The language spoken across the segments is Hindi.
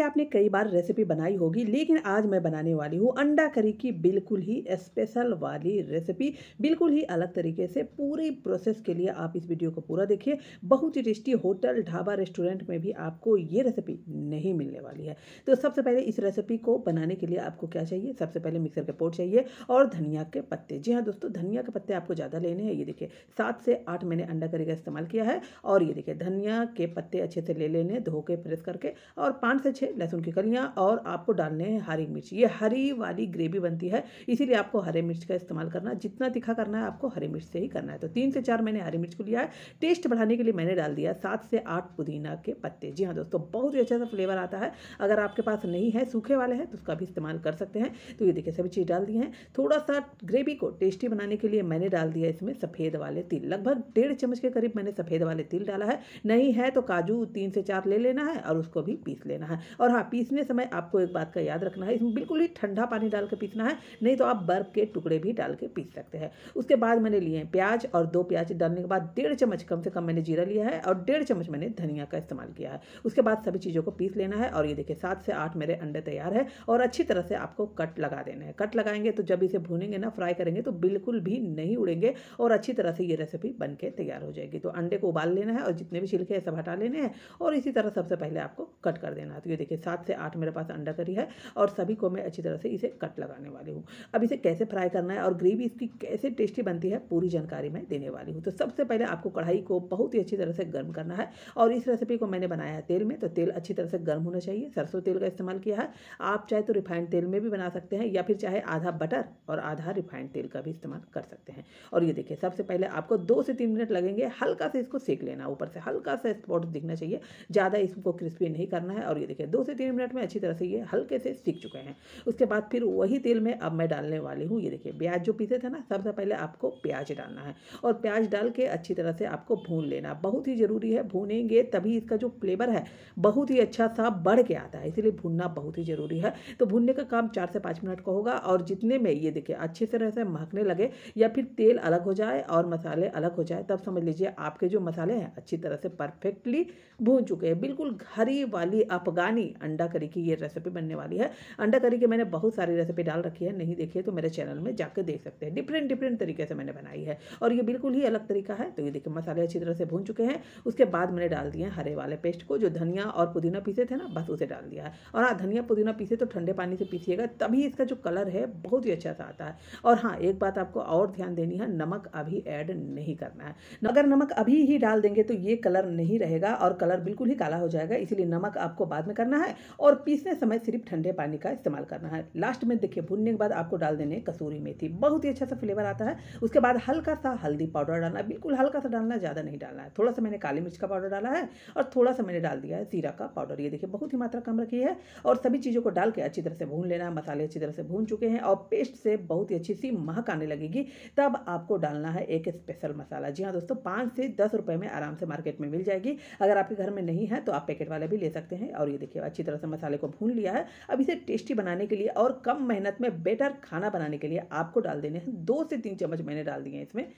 आपने कई बार रेसिपी बनाई होगी लेकिन आज मैं बनाने वाली हूँ अंडा करी की बिल्कुल ही स्पेशल वाली रेसिपी बिल्कुल ही अलग तरीके से पूरी प्रोसेस के लिए आप इस वीडियो को पूरा देखिए बहुत ही टेस्टी होटल ढाबा रेस्टोरेंट में भी आपको ये रेसिपी नहीं मिलने वाली है तो सबसे पहले इस रेसिपी को बनाने के लिए आपको क्या चाहिए सबसे पहले मिक्सर के पोट चाहिए और धनिया के पत्ते जी हाँ दोस्तों धनिया के पत्ते आपको ज़्यादा लेने हैं ये देखिए सात से आठ मैंने अंडा करी का इस्तेमाल किया है और ये देखिए धनिया के पत्ते अच्छे से ले लेने धो के प्रेस करके और पाँच से अच्छे लहसुन की कलियाँ और आपको डालने हैं हरी मिर्च ये हरी वाली ग्रेवी बनती है इसीलिए आपको हरे मिर्च का इस्तेमाल करना जितना तीखा करना है आपको हरी मिर्च से ही करना है तो तीन से चार मैंने हरी मिर्च को लिया है टेस्ट बढ़ाने के लिए मैंने डाल दिया सात से आठ पुदीना के पत्ते जी हाँ दोस्तों बहुत ही अच्छा सा फ्लेवर आता है अगर आपके पास नहीं है सूखे वाले हैं तो उसका भी इस्तेमाल कर सकते हैं तो ये देखिए सभी चीज़ डाल दी हैं थोड़ा सा ग्रेवी को टेस्टी बनाने के लिए मैंने डाल दिया इसमें सफ़ेद वाले तिल लगभग डेढ़ चम्मच के करीब मैंने सफ़ेद वाले तिल डाला है नहीं है तो काजू तीन से चार ले लेना है और उसको भी पीस लेना है और हाँ पीसने समय आपको एक बात का याद रखना है इसमें बिल्कुल ही ठंडा पानी डाल के पीसना है नहीं तो आप बर्फ़ के टुकड़े भी डाल के पीस सकते हैं उसके बाद मैंने लिए हैं प्याज और दो प्याज डालने के बाद डेढ़ चम्मच कम से कम मैंने जीरा लिया है और डेढ़ चम्मच मैंने धनिया का इस्तेमाल किया है उसके बाद सभी चीज़ों को पीस लेना है और ये देखिए सात से आठ मेरे अंडे तैयार है और अच्छी तरह से आपको कट लगा देना है कट लगाएंगे तो जब इसे भूनेंगे ना फ्राई करेंगे तो बिल्कुल भी नहीं उड़ेंगे और अच्छी तरह से ये रेसिपी बन के तैयार हो जाएगी तो अंडे को उबाल लेना है और जितने भी छिलके हैं सब हटा लेने हैं और इसी तरह सबसे पहले आपको कट कर देना है तो ये देखिए सात से आठ मेरे पास अंडा करी है और सभी को मैं अच्छी तरह से इसे कट लगाने वाली हूँ अब इसे कैसे फ्राई करना है और ग्रेवी इसकी कैसे टेस्टी बनती है पूरी जानकारी मैं देने वाली हूँ तो सबसे पहले आपको कढ़ाई को बहुत ही अच्छी तरह से गर्म करना है और इस रेसिपी को मैंने बनाया तेल में तो तेल अच्छी तरह से गर्म होना चाहिए सरसों तेल का इस्तेमाल किया है आप चाहे तो रिफाइंड तेल में भी बना सकते हैं या फिर चाहे आधा बटर और आधा रिफाइंड तेल का भी इस्तेमाल कर सकते हैं और ये देखिए सबसे पहले आपको दो से तीन मिनट लगेंगे हल्का से इसको सेक लेना ऊपर से हल्का सा स्पॉट दिखना चाहिए ज़्यादा इसको क्रिस्पी नहीं करना है और ये देखिए दो से तीन मिनट में अच्छी तरह से ये हल्के से सीख चुके हैं उसके बाद फिर वही तेल में अब मैं डालने वाली हूँ ये देखिए प्याज जो पीसे थे ना सबसे पहले आपको प्याज डालना है और प्याज डाल के अच्छी तरह से आपको भून लेना बहुत ही ज़रूरी है भूनेंगे तभी इसका जो फ्लेवर है बहुत ही अच्छा सा बढ़ के आता है इसीलिए भूनना बहुत ही ज़रूरी है तो भूनने का काम चार से पाँच मिनट का होगा और जितने में ये देखिए अच्छी तरह से महकने लगे या फिर तेल अलग हो जाए और मसाले अलग हो जाए तब समझ लीजिए आपके जो मसाले हैं अच्छी तरह से परफेक्टली भून चुके हैं बिल्कुल घरी वाली अफगानी ही अंडा करी की ये रेसिपी बनने वाली है अंडा करी की मैंने बहुत सारी रेसिपी डाल रखी है नहीं देखी है तो मेरे चैनल में जाकर देख सकते हैं डिफरेंट डिफरेंट तरीके से मैंने बनाई है और ये बिल्कुल ही अलग तरीका है तो ये देखिए मसाले अच्छी तरह से भून चुके हैं उसके बाद मैंने डाल दिए हरे वाले पेस्ट को जो धनिया और पुदीना पीसे थे ना बस उसे डाल दिया है और हाँ धनिया पुदीना पीसे तो ठंडे पानी से पीसीएगा तभी इसका जो कलर है बहुत ही अच्छा सा आता है और हाँ एक बात आपको और ध्यान देनी है नमक अभी ऐड नहीं करना है अगर नमक अभी ही डाल देंगे तो ये कलर नहीं रहेगा और कलर बिल्कुल ही काला हो जाएगा इसीलिए नमक आपको बाद में करना करना है और पीसने समय सिर्फ ठंडे पानी का इस्तेमाल करना है लास्ट में देखिए भुनने के बाद आपको डाल देने कसूरी मेथी बहुत ही अच्छा सा फ्लेवर आता है उसके बाद हल्का सा हल्दी पाउडर डालना बिल्कुल हल्का सा डालना ज़्यादा नहीं डालना है थोड़ा सा मैंने काली मिर्च का पाउडर डाला है और थोड़ा सा मैंने डाल दिया है जीरा का पाउडर ये देखिए बहुत ही मात्रा कम रखी है और सभी चीज़ों को डाल के अच्छी तरह से भून लेना है मसाले अच्छी तरह से भून चुके हैं और पेस्ट से बहुत ही अच्छी सी महक आने लगेगी तब आपको डालना है एक स्पेशल मसाला जी हाँ दोस्तों पाँच से दस रुपये में आराम से मार्केट में मिल जाएगी अगर आपके घर में नहीं है तो आप पैकेट वाले भी ले सकते हैं और ये देखिए अच्छी तरह से मसाले को भून लिया है अब इसे टेस्टी बनाने के लिए और कम मेहनत में बेटर खाना बनाने के लिए आपको डाल देने हैं दो से तीन चम्मच मैंने डाल दिए हैं इसमें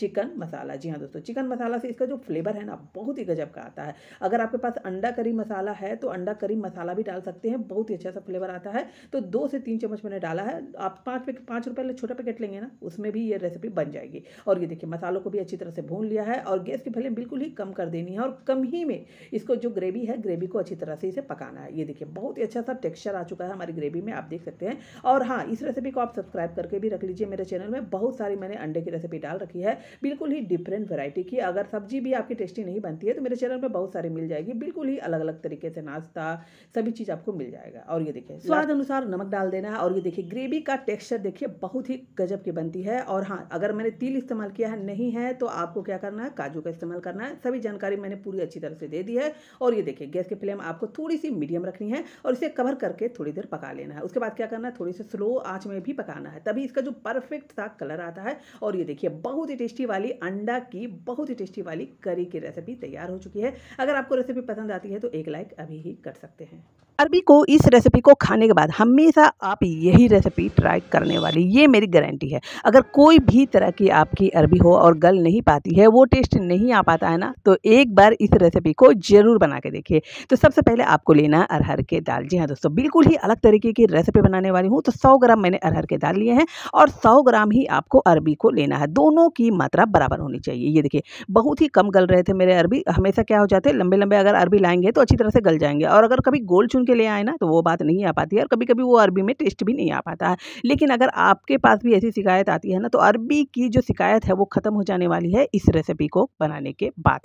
चिकन मसाला जी हाँ दोस्तों चिकन मसाला से इसका जो फ्लेवर है ना बहुत ही गजब का आता है अगर आपके पास अंडा करी मसाला है तो अंडा करी मसाला भी डाल सकते हैं बहुत ही अच्छा सा फ्लेवर आता है तो दो से तीन चम्मच मैंने डाला है आप पाँच पाँच रुपये छोटा पैकेट लेंगे ना उसमें भी ये रेसिपी बन जाएगी और ये देखिए मसालों को भी अच्छी तरह से भून लिया है और गैस की फ्लेम बिल्कुल ही कम कर देनी है और कम ही में इसको जो ग्रेवी है ग्रेवी को अच्छी तरह से इसे पकाना है ये देखिए बहुत ही अच्छा सा टेक्स्चर आ चुका है हमारी ग्रेवी में आप देख सकते हैं और हाँ इस रेसिपी को आप सब्सक्राइब करके भी रख लीजिए मेरे चैनल में बहुत सारी मैंने अंडे की रेसिपी डाल रखी है बिल्कुल ही डिफरेंट वैरायटी की अगर सब्जी भी आपकी टेस्टी नहीं बनती है तो मेरे चैनल पर बहुत सारी मिल जाएगी बिल्कुल ही अलग अलग तरीके से नाश्ता सभी चीज़ आपको मिल जाएगा और ये देखिए स्वाद अनुसार नमक डाल देना है और ये देखिए ग्रेवी का टेक्स्चर देखिए बहुत ही गजब की बनती है और हाँ अगर मैंने तिल इस्तेमाल किया है नहीं है तो आपको क्या करना है काजू का इस्तेमाल करना है सभी जानकारी मैंने पूरी अच्छी तरह से दे दी है और ये देखिए गैस की फ्लेम आपको थोड़ी सी मीडियम रखनी है और इसे कवर करके थोड़ी देर पका लेना है उसके बाद क्या करना है थोड़ी सी स्लो आँच में भी पकाना है तभी इसका जो परफेक्ट सा कलर आता है और ये देखिए बहुत ही टेस्टी टेस्टी वाली अंडा की बहुत ही टेस्टी वाली करी की रेसिपी तैयार हो चुकी है अगर आपको रेसिपी पसंद आती है तो एक लाइक अभी ही कर सकते हैं अरबी को इस रेसिपी को खाने के बाद हमेशा आप यही रेसिपी ट्राई करने वाली ये मेरी गारंटी है अगर कोई भी तरह की आपकी अरबी हो और गल नहीं पाती है वो टेस्ट नहीं आ पाता है ना तो एक बार इस रेसिपी को जरूर बना के देखिए तो सबसे पहले आपको लेना अरहर के दाल जी हाँ दोस्तों बिल्कुल ही अलग तरीके की रेसिपी बनाने वाली हूँ तो सौ ग्राम मैंने अरहर के दाल लिए हैं और सौ ग्राम ही आपको अरबी को लेना है दोनों की मात्रा बराबर होनी चाहिए ये देखिए बहुत ही कम गल रहे थे मेरे अरबी हमेशा क्या हो जाते हैं लंबे लंबे अगर अरबी लाएंगे तो अच्छी तरह से गल जाएंगे और अगर कभी गोल चुन के ले आए ना तो वो बात नहीं आ पाती है और कभी कभी वो अरबी में टेस्ट भी नहीं आ पाता है लेकिन अगर आपके पास भी ऐसी शिकायत आती है ना तो अरबी की जो शिकायत है वो ख़त्म हो जाने वाली है इस रेसिपी को बनाने के बाद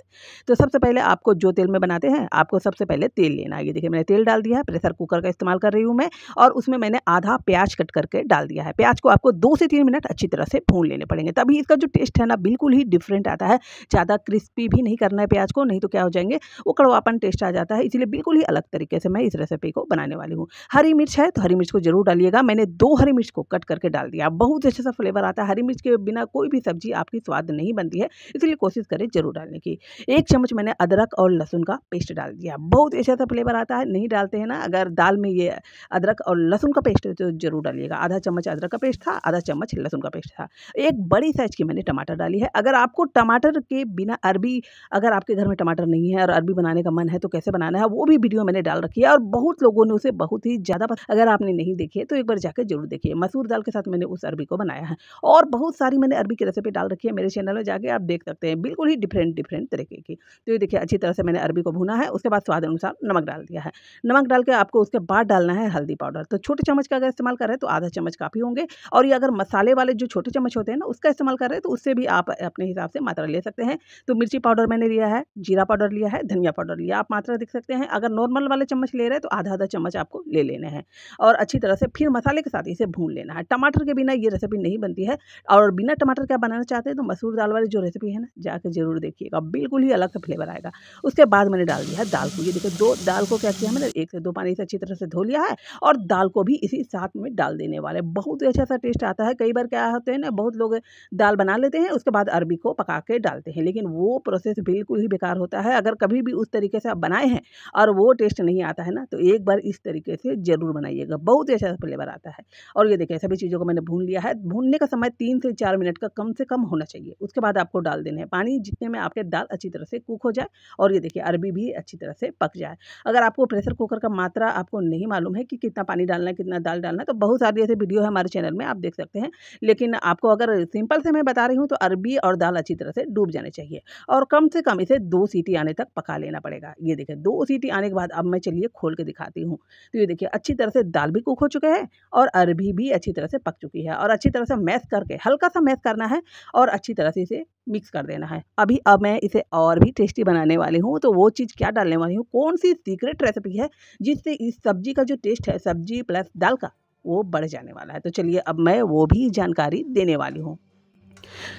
तो सबसे पहले आपको जो तेल में बनाते हैं आपको सबसे पहले तेल लेना है ये देखिए मैंने तेल डाल दिया है प्रेशर कुकर का इस्तेमाल कर रही हूँ मैं और उसमें मैंने आधा प्याज कट करके डाल दिया है प्याज को आपको दो से तीन मिनट अच्छी तरह से भून लेने पड़ेंगे तभी इसका जो टेस्ट है ना खाना बिल्कुल ही डिफरेंट आता है ज़्यादा क्रिस्पी भी नहीं करना है प्याज को नहीं तो क्या हो जाएंगे वो कड़वापन टेस्ट आ जाता है इसलिए बिल्कुल ही अलग तरीके से मैं इस रेसिपी को बनाने वाली हूँ हरी मिर्च है तो हरी मिर्च को जरूर डालिएगा मैंने दो हरी मिर्च को कट करके डाल दिया बहुत अच्छा सा फ्लेवर आता है हरी मिर्च के बिना कोई भी सब्जी आपकी स्वाद नहीं बनती है इसलिए कोशिश करें जरूर डालने की एक चम्मच मैंने अदरक और लहसुन का पेस्ट डाल दिया बहुत अच्छा सा फ्लेवर आता है नहीं डालते हैं ना अगर दाल में ये अदरक और लहसुन का पेस्ट है तो जरूर डालिएगा आधा चम्मच अदरक का पेस्ट था आधा चम्मच लहसुन का पेस्ट था एक बड़ी साइज की मैंने टमाटर डाली है अगर आपको टमाटर के बिना अरबी अगर आपके घर में टमाटर नहीं है और अरबी बनाने का मन है तो कैसे बनाना है वो भी वीडियो मैंने डाल रखी है और बहुत लोगों ने उसे बहुत ही ज़्यादा अगर आपने नहीं देखी है तो एक बार जाकर जरूर देखिए मसूर दाल के साथ मैंने उस अरबी को बनाया है और बहुत सारी मैंने अरबी की रेसिपी डाल रखी है मेरे चैनल में जाके आप देख सकते हैं बिल्कुल ही डिफरेंट डिफरेंट तरीके की तो ये देखिए अच्छी तरह से मैंने अरबी को भुना है उसके बाद स्वाद अनुसार नमक डाल दिया है नमक डाल के आपको उसके बाद डालना है हल्दी पाउडर तो छोटे चम्मच का अगर इस्तेमाल करें तो आधा चम्मच काफ़ी होंगे और ये अगर मसाले वाले जो छोटे चम्मच होते हैं ना उसका इस्तेमाल करें तो उससे भी भी आप अपने हिसाब से मात्रा ले सकते हैं तो मिर्ची पाउडर मैंने लिया है जीरा पाउडर लिया है धनिया पाउडर लिया आप मात्रा देख सकते हैं अगर नॉर्मल वाले चम्मच ले रहे हैं तो आधा आधा चम्मच आपको ले लेने हैं और अच्छी तरह से फिर मसाले के साथ इसे भून लेना है टमाटर के बिना ये रेसिपी नहीं बनती है और बिना टमाटर का बनाना चाहते हैं तो मसूर दाल वाली जो रेसिपी है ना जाकर जरूर देखिएगा बिल्कुल ही अलग से फ्लेवर आएगा उसके बाद मैंने डाल दिया है दाल को ये देखिए दो दाल को क्या किया मैंने एक से दो पानी से अच्छी तरह से धो लिया है और दाल को भी इसी साथ में डाल देने वाले बहुत ही अच्छा सा टेस्ट आता है कई बार क्या होते हैं ना बहुत लोग दाल बना लेते हैं उसके बाद अरबी को पका के डालते हैं लेकिन वो प्रोसेस बिल्कुल ही बेकार होता है अगर कभी भी उस तरीके से आप बनाए हैं और वो टेस्ट नहीं आता है ना तो एक बार इस तरीके से ज़रूर बनाइएगा बहुत ही अच्छा फ्लेवर आता है और ये देखिए सभी चीज़ों को मैंने भून लिया है भूनने का समय तीन से चार मिनट का कम से कम होना चाहिए उसके बाद आपको डाल देना है पानी जितने में आपके दाल अच्छी तरह से कुक हो जाए और ये देखिए अरबी भी अच्छी तरह से पक जाए अगर आपको प्रेशर कुकर का मात्रा आपको नहीं मालूम है कि कितना पानी डालना है कितना दाल डालना है तो बहुत सारी ऐसे वीडियो है हमारे चैनल में आप देख सकते हैं लेकिन आपको अगर सिंपल से मैं बता रही हूँ तो अरबी और दाल अच्छी तरह से डूब जाने चाहिए और कम से कम इसे दो सीटी आने तक पका लेना पड़ेगा ये देखिए दो सीटी आने के बाद अब मैं चलिए खोल के दिखाती हूँ तो ये देखिए अच्छी तरह से दाल भी कुक हो चुके हैं और अरबी भी अच्छी तरह से पक चुकी है और अच्छी तरह से मैस करके हल्का सा मैस करना है और अच्छी तरह से इसे मिक्स कर देना है अभी अब मैं इसे और भी टेस्टी बनाने वाली हूँ तो वो चीज़ क्या डालने वाली हूँ कौन सी सीक्रेट रेसिपी है जिससे इस सब्जी का जो टेस्ट है सब्जी प्लस दाल का वो बढ़ जाने वाला है तो चलिए अब मैं वो भी जानकारी देने वाली हूँ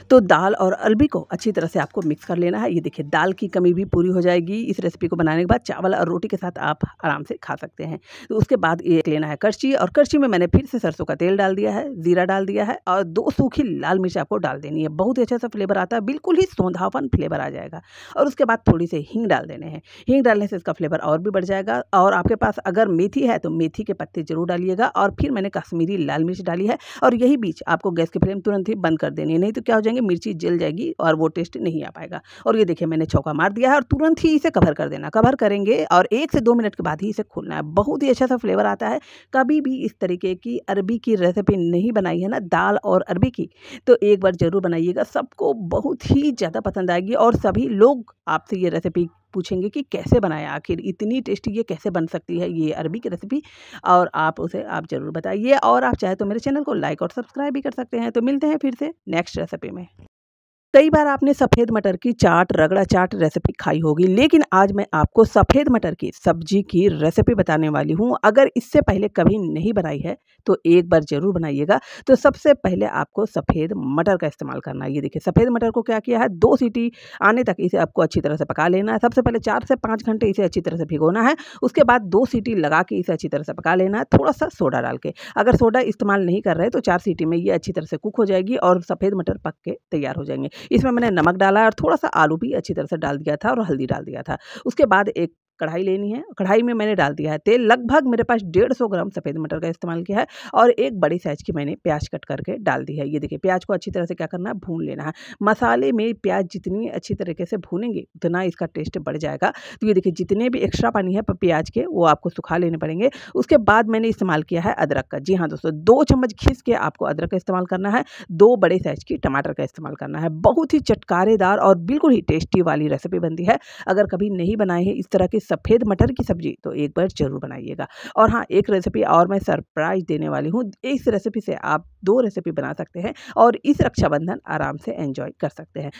तो दाल और अरबी को अच्छी तरह से आपको मिक्स कर लेना है ये देखिए दाल की कमी भी पूरी हो जाएगी इस रेसिपी को बनाने के बाद चावल और रोटी के साथ आप आराम से खा सकते हैं तो उसके बाद ये लेना है करछी और करछी में मैंने फिर से सरसों का तेल डाल दिया है ज़ीरा डाल दिया है और दो सूखी लाल मिर्च आपको डाल देनी है बहुत ही अच्छा सा फ्लेवर आता है बिल्कुल ही सौंधावन फ्लेवर आ जाएगा और उसके बाद थोड़ी सी हींग डाल देने हैं हींग डालने से इसका फ्लेवर और भी बढ़ जाएगा और आपके पास अगर मेथी है तो मेथी के पत्ते जरूर डालिएगा और फिर मैंने कश्मीरी लाल मिर्च डाली है और यही बीच आपको गैस की फ्लेम तुरंत ही बंद कर देनी है नहीं तो क्या हो जाएंगे मिर्ची जल जाएगी और वो टेस्ट नहीं आ पाएगा और ये देखिए मैंने चौका मार दिया है और तुरंत ही इसे कवर कर देना कवर करेंगे और एक से दो मिनट के बाद ही इसे खोलना है बहुत ही अच्छा सा फ्लेवर आता है कभी भी इस तरीके की अरबी की रेसिपी नहीं बनाई है ना दाल और अरबी की तो एक बार ज़रूर बनाइएगा सबको बहुत ही ज़्यादा पसंद आएगी और सभी लोग आपसे ये रेसिपी पूछेंगे कि कैसे बनाया आखिर इतनी टेस्टी ये कैसे बन सकती है ये अरबी की रेसिपी और आप उसे आप ज़रूर बताइए और आप चाहे तो मेरे चैनल को लाइक और सब्सक्राइब भी कर सकते हैं तो मिलते हैं फिर से नेक्स्ट रेसिपी में कई बार आपने सफ़ेद मटर की चाट रगड़ा चाट रेसिपी खाई होगी लेकिन आज मैं आपको सफ़ेद मटर की सब्जी की रेसिपी बताने वाली हूँ अगर इससे पहले कभी नहीं बनाई है तो एक बार ज़रूर बनाइएगा तो सबसे पहले आपको सफ़ेद मटर का इस्तेमाल करना है ये देखिए सफ़ेद मटर को क्या किया है दो सीटी आने तक इसे आपको अच्छी तरह से पका लेना है सबसे पहले चार से पाँच घंटे इसे अच्छी तरह से भिगोना है उसके बाद दो सीटी लगा के इसे अच्छी तरह से पका लेना है थोड़ा सा सोडा डाल के अगर सोडा इस्तेमाल नहीं कर रहे तो चार सीटी में ये अच्छी तरह से कुक हो जाएगी और सफ़ेद मटर पक के तैयार हो जाएंगे इसमें मैंने नमक डाला और थोड़ा सा आलू भी अच्छी तरह से डाल दिया था और हल्दी डाल दिया था उसके बाद एक कढ़ाई लेनी है कढ़ाई में मैंने डाल दिया है तेल लगभग मेरे पास डेढ़ सौ ग्राम सफ़ेद मटर का इस्तेमाल किया है और एक बड़ी साइज़ की मैंने प्याज कट करके डाल दी है ये देखिए प्याज को अच्छी तरह से क्या करना है भून लेना है मसाले में प्याज जितनी अच्छी तरीके से भूनेंगे उतना इसका टेस्ट बढ़ जाएगा तो ये देखिए जितने भी एक्स्ट्रा पानी है प्याज के वो आपको सुखा लेने पड़ेंगे उसके बाद मैंने इस्तेमाल किया है अदरक का जी हाँ दोस्तों दो चम्मच घिस के आपको अदरक का इस्तेमाल करना है दो बड़े साइज़ की टमाटर का इस्तेमाल करना है बहुत ही चटकारेदार और बिल्कुल ही टेस्टी वाली रेसिपी बनती है अगर कभी नहीं बनाए हैं इस तरह की सफ़ेद मटर की सब्ज़ी तो एक बार ज़रूर बनाइएगा और हाँ एक रेसिपी और मैं सरप्राइज़ देने वाली हूँ इस रेसिपी से आप दो रेसिपी बना सकते हैं और इस रक्षाबंधन आराम से एंजॉय कर सकते हैं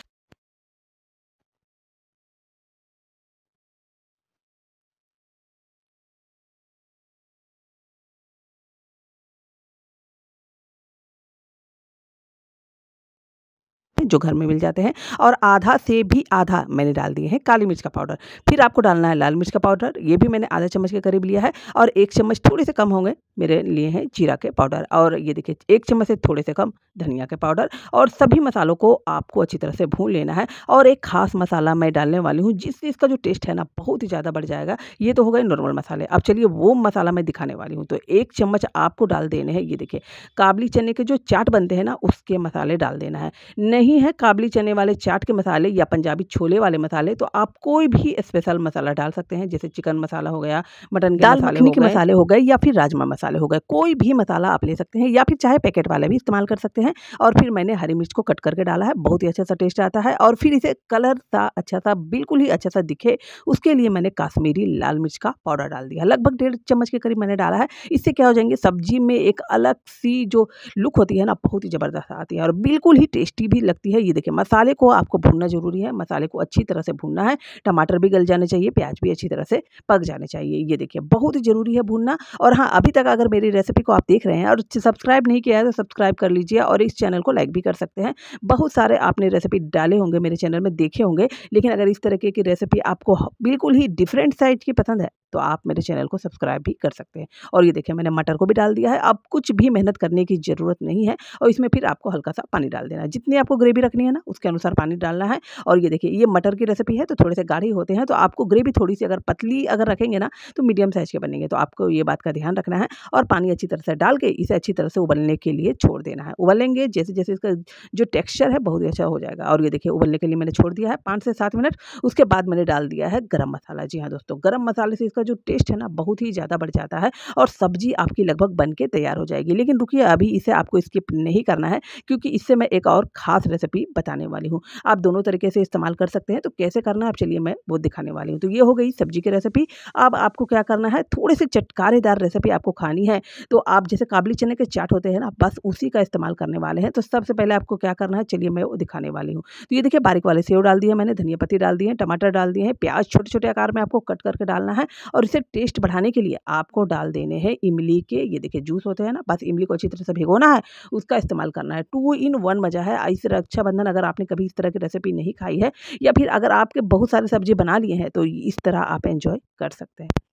जो घर में मिल जाते हैं और आधा से भी आधा मैंने डाल दिए हैं काली मिर्च का पाउडर फिर आपको डालना है लाल मिर्च का पाउडर ये भी मैंने आधा चम्मच के करीब लिया है और एक चम्मच थोड़े से कम होंगे मेरे लिए हैं जीरा के पाउडर और ये देखिए एक चम्मच से थोड़े से कम धनिया के पाउडर और सभी मसालों को आपको अच्छी तरह से भून लेना है और एक खास मसाला मैं डालने वाली हूँ जिससे इसका जो टेस्ट है ना बहुत ही ज़्यादा बढ़ जाएगा ये तो हो गए नॉर्मल मसाले अब चलिए वो मसाला मैं दिखाने वाली हूँ तो एक चम्मच आपको डाल देने हैं ये देखिए काबली चने के जो चाट बनते हैं ना उसके मसाले डाल देना है नहीं है काबली चने वाले चाट के मसाले या पंजाबी छोले वाले मसाले तो आप कोई भी स्पेशल मसाला डाल सकते हैं जैसे चिकन मसाला हो गया मटन दाल मसाले हो के मसाले हो गए या फिर राजमा मसाले हो गए कोई भी मसाला आप ले सकते हैं या फिर चाहे पैकेट वाले भी इस्तेमाल कर सकते हैं और फिर मैंने हरी मिर्च को कट करके डाला है बहुत ही अच्छा सा टेस्ट आता है और फिर इसे कलर सा अच्छा सा बिल्कुल ही अच्छा सा दिखे उसके लिए मैंने काश्मीरी लाल मिर्च का पाउडर डाल दिया लगभग डेढ़ चम्मच के करीब मैंने डाला है इससे क्या हो जाएंगे सब्जी में एक अलग सी जो लुक होती है ना बहुत ही ज़बरदस्त आती है और बिल्कुल ही टेस्टी भी लगती है है ये देखिए मसाले को आपको भूनना ज़रूरी है मसाले को अच्छी तरह से भूनना है टमाटर भी गल जाने चाहिए प्याज भी अच्छी तरह से पक जाने चाहिए ये देखिए बहुत ही ज़रूरी है भूनना और हाँ अभी तक अगर मेरी रेसिपी को आप देख रहे हैं और सब्सक्राइब नहीं किया है तो सब्सक्राइब कर लीजिए और इस चैनल को लाइक भी कर सकते हैं बहुत सारे आपने रेसिपी डाले होंगे मेरे चैनल में देखे होंगे लेकिन अगर इस तरह की रेसिपी आपको बिल्कुल ही डिफरेंट साइड की पसंद है तो आप मेरे चैनल को सब्सक्राइब भी कर सकते हैं और ये देखिए मैंने मटर को भी डाल दिया है अब कुछ भी मेहनत करने की ज़रूरत नहीं है और इसमें फिर आपको हल्का सा पानी डाल देना है जितनी आपको ग्रेवी रखनी है ना उसके अनुसार पानी डालना है और ये देखिए ये मटर की रेसिपी है तो थोड़े से गाढ़े होते हैं तो आपको ग्रेवी थोड़ी सी अगर पतली अगर रखेंगे ना तो मीडियम साइज़ के बनेंगे तो आपको ये बात का ध्यान रखना है और पानी अच्छी तरह से डाल के इसे अच्छी तरह से उबलने के लिए छोड़ देना है उबलेंगे जैसे जैसे इसका जो टेक्स्चर है बहुत ही अच्छा हो जाएगा और ये देखिए उबलने के लिए मैंने छोड़ दिया है पाँच से सात मिनट उसके बाद मैंने डाल दिया है गर्म मसाला जी हाँ दोस्तों गर्म मसाले से इसका जो टेस्ट है ना बहुत ही ज़्यादा बढ़ जाता है और सब्जी आपकी लगभग बन तैयार हो जाएगी लेकिन रुकिए अभी इसे आपको स्किप नहीं करना है क्योंकि इससे मैं एक और खास रेसिपी रेसिपी बताने वाली हूँ आप दोनों तरीके से इस्तेमाल कर सकते हैं तो कैसे करना है आप चलिए मैं वो दिखाने वाली हूँ तो ये हो गई सब्जी की रेसिपी अब आपको क्या करना है थोड़े से चटकारेदार रेसिपी आपको खानी है तो आप जैसे काबली चने के चाट होते हैं ना बस उसी का इस्तेमाल करने वाले हैं तो सबसे पहले आपको क्या करना है चलिए मैं वो दिखाने वाली हूँ तो ये देखिए बारीक वाले सेव डाल दिए मैंने धनिया पत्ती डाल दिए हैं टमाटर डाल दिए हैं प्याज छोटे छोटे आकार में आपको कट करके डालना है और इसे टेस्ट बढ़ाने के लिए आपको डाल देने हैं इमली के ये देखिए जूस होते हैं ना बस इमली को अच्छी तरह से भिगोना है उसका इस्तेमाल करना है टू इन वन मजा है इस रक्षाबंधन अच्छा अगर आपने कभी इस तरह की रेसिपी नहीं खाई है या फिर अगर आपके बहुत सारे सब्जी बना लिए हैं तो इस तरह आप एंजॉय कर सकते हैं